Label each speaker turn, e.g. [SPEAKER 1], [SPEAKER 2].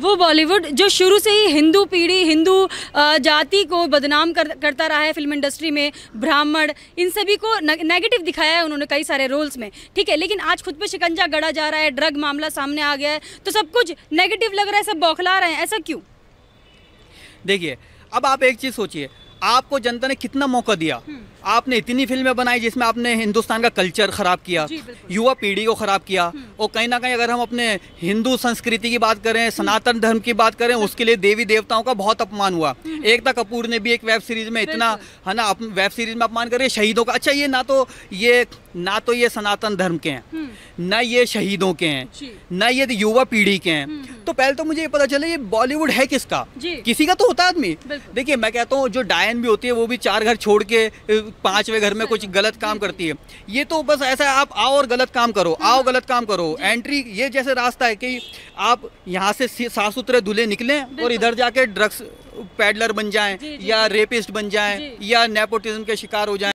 [SPEAKER 1] वो बॉलीवुड जो शुरू से ही हिंदू पीढ़ी हिंदू जाति को बदनाम कर, करता रहा है फिल्म इंडस्ट्री में ब्राह्मण इन सभी को नेगेटिव दिखाया है उन्होंने कई सारे रोल्स में ठीक है लेकिन आज खुद पे शिकंजा गढ़ा जा रहा है ड्रग मामला सामने आ गया है तो सब कुछ नेगेटिव लग रहा है सब बौखला रहे हैं ऐसा क्यों
[SPEAKER 2] देखिए अब आप एक चीज़ सोचिए आपको जनता ने कितना मौका दिया हुँ. हम्म। आपने इतनी फिल्में बनाई जिसमें आपने हिंदुस्तान का कल्चर ख़राब किया युवा पीढ़ी को ख़राब किया हम्म। और कहीं ना कहीं अगर हम अपने हिंदू संस्कृति की बात करें सनातन धर्म की बात करें हम्म। उसके लिए देवी देवताओं का बहुत अपमान हुआ हम्म। एकता कपूर ने भी एक वेब सीरीज़ में इतना है ना वेब सीरीज़ में अपमान करे शहीदों का अच्छा ये ना तो ये ना तो ये सनातन धर्म के हैं ना ये शहीदों के हैं ना ये युवा पीढ़ी के हैं तो पहले तो मुझे ये पता चले ये बॉलीवुड है किसका किसी का तो होता आदमी देखिए मैं कहता हूँ जो डायन भी होती है वो भी चार घर छोड़ के पांचवें घर में कुछ गलत काम करती है ये तो बस ऐसा है आप आओ और गलत काम करो हम्म। आओ गलत काम करो एंट्री ये जैसे रास्ता है कि आप यहाँ से साफ सुथरे धुले निकले और इधर जाके ड्रग्स पैडलर बन जाए या रेपिस्ट बन जाए या नेपोटिज्म के शिकार हो जाए